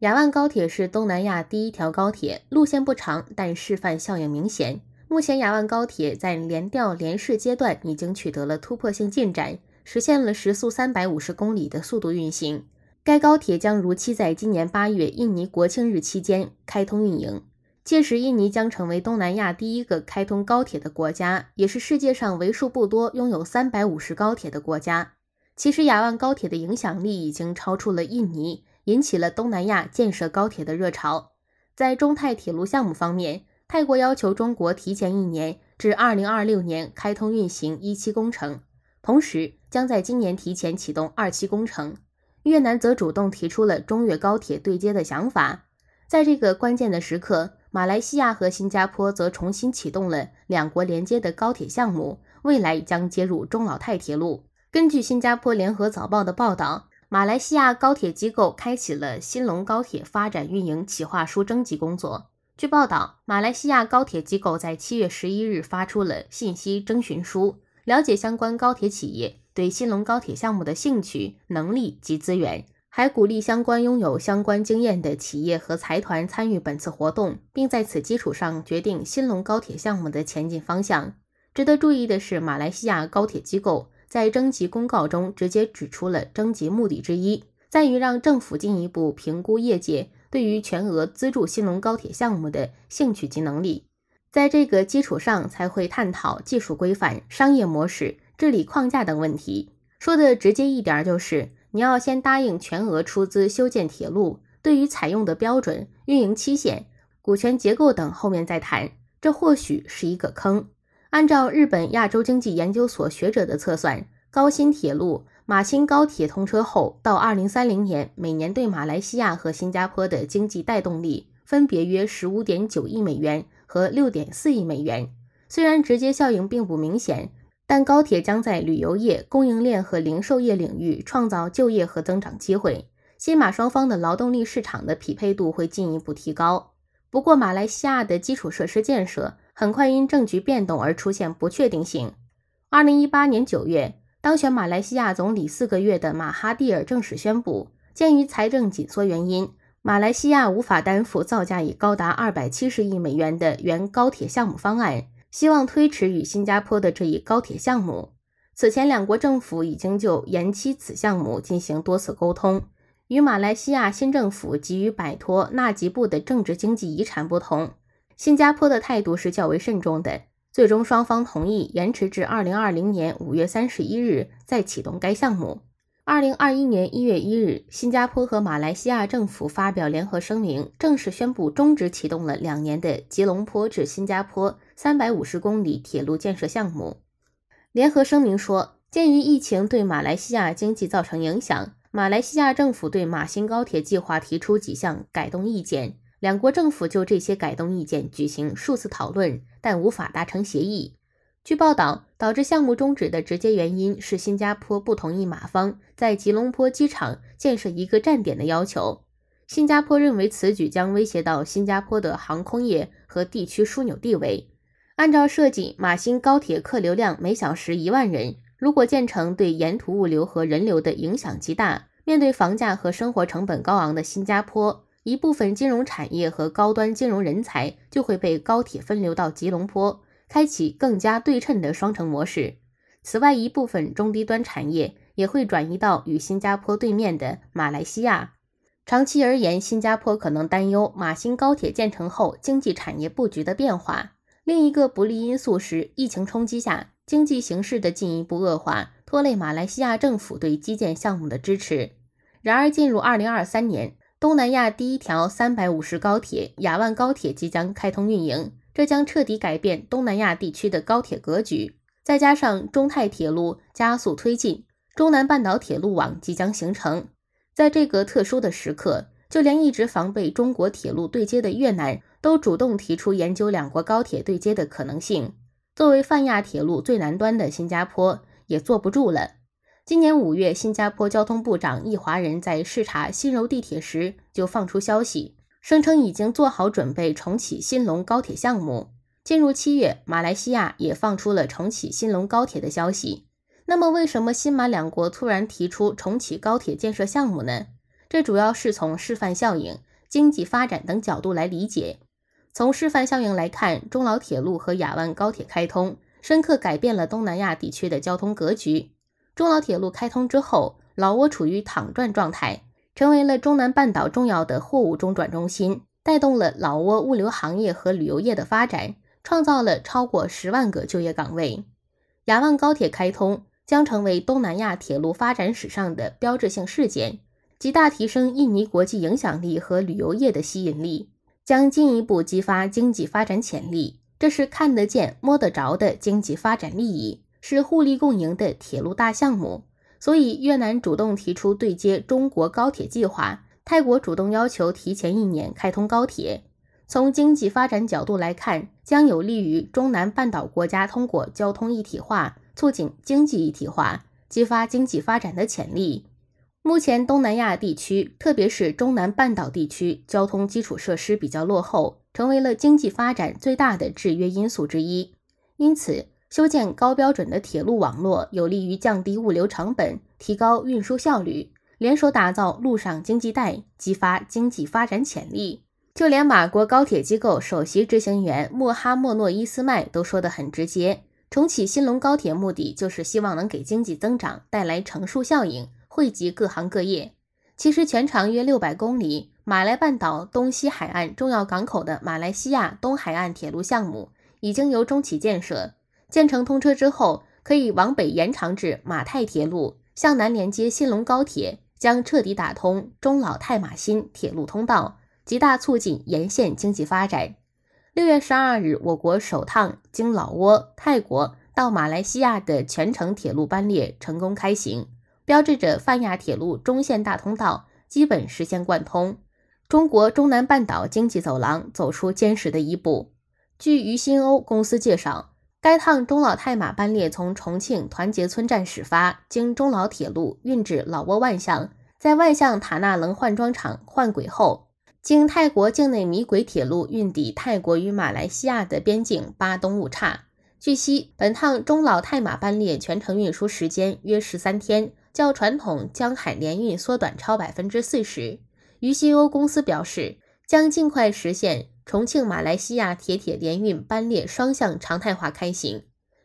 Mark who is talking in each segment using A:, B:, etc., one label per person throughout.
A: 雅万高铁是东南亚第一条高铁，路线不长，但示范效应明显。目前，雅万高铁在联调联试阶段已经取得了突破性进展，实现了时速三百五十公里的速度运行。该高铁将如期在今年八月印尼国庆日期间开通运营。届时，印尼将成为东南亚第一个开通高铁的国家，也是世界上为数不多拥有三百五十高铁的国家。其实，雅万高铁的影响力已经超出了印尼。引起了东南亚建设高铁的热潮。在中泰铁路项目方面，泰国要求中国提前一年，至二零二六年开通运行一期工程，同时将在今年提前启动二期工程。越南则主动提出了中越高铁对接的想法。在这个关键的时刻，马来西亚和新加坡则重新启动了两国连接的高铁项目，未来将接入中老泰铁路。根据新加坡联合早报的报道。马来西亚高铁机构开启了新龙高铁发展运营企划书征集工作。据报道，马来西亚高铁机构在七月十一日发出了信息征询书，了解相关高铁企业对新龙高铁项目的兴趣、能力及资源，还鼓励相关拥有相关经验的企业和财团参与本次活动，并在此基础上决定新龙高铁项目的前进方向。值得注意的是，马来西亚高铁机构。在征集公告中，直接指出了征集目的之一，在于让政府进一步评估业界对于全额资助新龙高铁项目的兴趣及能力，在这个基础上才会探讨技术规范、商业模式、治理框架等问题。说的直接一点，就是你要先答应全额出资修建铁路，对于采用的标准、运营期限、股权结构等，后面再谈。这或许是一个坑。按照日本亚洲经济研究所学者的测算，高新铁路马新高铁通车后，到2030年，每年对马来西亚和新加坡的经济带动力分别约15.9亿美元和6.4亿美元。虽然直接效应并不明显，但高铁将在旅游业、供应链和零售业领域创造就业和增长机会，新马双方的劳动力市场的匹配度会进一步提高。不过，马来西亚的基础设施建设。很快因政局变动而出现不确定性。二零一八年九月，当选马来西亚总理四个月的马哈蒂尔正式宣布，鉴于财政紧缩原因，马来西亚无法担负造价已高达二百七十亿美元的原高铁项目方案，希望推迟与新加坡的这一高铁项目。此前，两国政府已经就延期此项目进行多次沟通。与马来西亚新政府急于摆脱纳吉布的政治经济遗产不同。新加坡的态度是较为慎重的，最终双方同意延迟至二零二零年五月三十一日再启动该项目。二零二一年一月一日，新加坡和马来西亚政府发表联合声明，正式宣布终止启动了两年的吉隆坡至新加坡三百五十公里铁路建设项目。联合声明说，鉴于疫情对马来西亚经济造成影响，马来西亚政府对马新高铁计划提出几项改动意见。两国政府就这些改动意见举行数次讨论，但无法达成协议。据报道，导致项目终止的直接原因是新加坡不同意马方在吉隆坡机场建设一个站点的要求。新加坡认为此举将威胁到新加坡的航空业和地区枢纽地位。按照设计，马新高铁客流量每小时一万人，如果建成，对沿途物流和人流的影响极大。面对房价和生活成本高昂的新加坡，一部分金融产业和高端金融人才就会被高铁分流到吉隆坡，开启更加对称的双城模式。此外，一部分中低端产业也会转移到与新加坡对面的马来西亚。长期而言，新加坡可能担忧马新高铁建成后经济产业布局的变化。另一个不利因素是疫情冲击下经济形势的进一步恶化，拖累马来西亚政府对基建项目的支持。然而，进入二零二三年。东南亚第一条三百五十高铁——雅万高铁即将开通运营，这将彻底改变东南亚地区的高铁格局。再加上中泰铁路加速推进，中南半岛铁路网即将形成。在这个特殊的时刻，就连一直防备中国铁路对接的越南，都主动提出研究两国高铁对接的可能性。作为泛亚铁路最南端的新加坡，也坐不住了。今年五月，新加坡交通部长易华人在视察新柔地铁时就放出消息，声称已经做好准备重启新龙高铁项目。进入七月，马来西亚也放出了重启新龙高铁的消息。那么，为什么新马两国突然提出重启高铁建设项目呢？这主要是从示范效应、经济发展等角度来理解。从示范效应来看，中老铁路和亚万高铁开通，深刻改变了东南亚地区的交通格局。中老铁路开通之后，老挝处于躺赚状态，成为了中南半岛重要的货物中转中心，带动了老挝物流行业和旅游业的发展，创造了超过十万个就业岗位。雅万高铁开通将成为东南亚铁路发展史上的标志性事件，极大提升印尼国际影响力和旅游业的吸引力，将进一步激发经济发展潜力，这是看得见摸得着的经济发展利益。是互利共赢的铁路大项目，所以越南主动提出对接中国高铁计划，泰国主动要求提前一年开通高铁。从经济发展角度来看，将有利于中南半岛国家通过交通一体化促进经济一体化，激发经济发展的潜力。目前，东南亚地区，特别是中南半岛地区，交通基础设施比较落后，成为了经济发展最大的制约因素之一，因此。修建高标准的铁路网络，有利于降低物流成本、提高运输效率，联手打造陆上经济带，激发经济发展潜力。就连马国高铁机构首席执行员莫哈莫诺伊斯迈都说得很直接：重启新龙高铁目的就是希望能给经济增长带来乘数效应，惠及各行各业。其实全长约六百公里，马来半岛东西海岸重要港口的马来西亚东海岸铁路项目已经由中企建设。建成通车之后，可以往北延长至马泰铁路，向南连接新龙高铁，将彻底打通中老泰马新铁路通道，极大促进沿线经济发展。六月十二日，我国首趟经老挝、泰国到马来西亚的全程铁路班列成功开行，标志着泛亚铁路中线大通道基本实现贯通，中国中南半岛经济走廊走出坚实的一步。据于新欧公司介绍。该趟中老泰马班列从重庆团结村站始发，经中老铁路运至老挝万象，在万象塔纳能换装厂换轨后，经泰国境内米轨铁路运抵泰国与马来西亚的边境巴东勿差。据悉，本趟中老泰马班列全程运输时间约十三天，较传统江海联运缩短超百分之四十。于西欧公司表示，将尽快实现。重庆马来西亚铁铁联运班列双向常态化开行。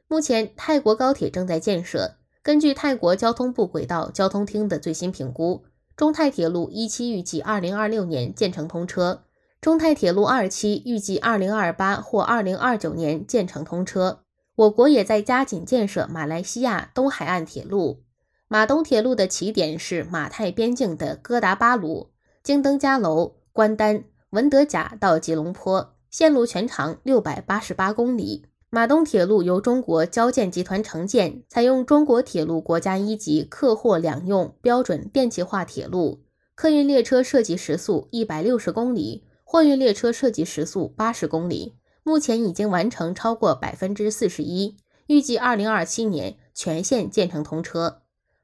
A: 目前，泰国高铁正在建设。根据泰国交通部轨道交通厅的最新评估，中泰铁路一期预计二零二六年建成通车；中泰铁路二期预计二零二八或二零二九年建成通车。我国也在加紧建设马来西亚东海岸铁路，马东铁路的起点是马泰边境的哥达巴鲁，经登加楼、关丹。文德甲到吉隆坡线路全长六百八十八公里，马东铁路由中国交建集团承建，采用中国铁路国家一级客货两用标准电气化铁路，客运列车设计时速一百六十公里，货运列车设计时速八十公里。目前已经完成超过百分之四十一，预计二零二七年全线建成通车。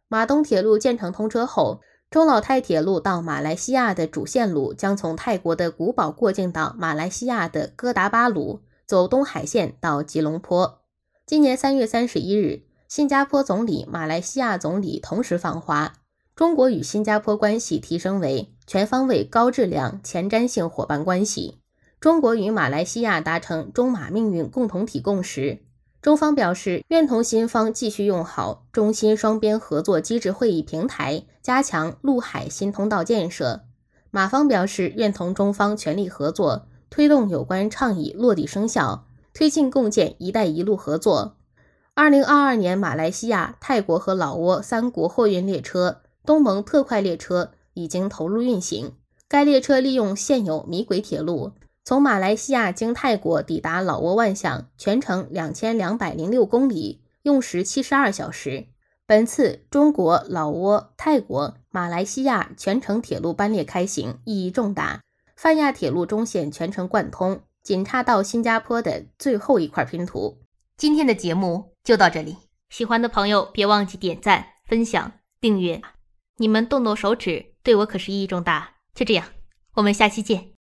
A: 马东铁路建成通车后。中老泰铁路到马来西亚的主线路将从泰国的古堡过境到马来西亚的哥达巴鲁，走东海线到吉隆坡。今年三月三十一日，新加坡总理、马来西亚总理同时访华，中国与新加坡关系提升为全方位、高质量、前瞻性伙伴关系。中国与马来西亚达成中马命运共同体共识。中方表示愿同新方继续用好中新双边合作机制会议平台，加强陆海新通道建设。马方表示愿同中方全力合作，推动有关倡议落地生效，推进共建“一带一路”合作。二零二二年，马来西亚、泰国和老挝三国货运列车、东盟特快列车已经投入运行。该列车利用现有米轨铁路。从马来西亚经泰国抵达老挝万象，全程两千两百零六公里，用时七十二小时。本次中国、老挝、泰国、马来西亚全程铁路班列开行意义重大，泛亚铁路中线全程贯通，仅差到新加坡的最后一块拼图。今天的节目就到这里，喜欢的朋友别忘记点赞、分享、订阅，你们动动手指对我可是意义重大。就这样，我们下期见。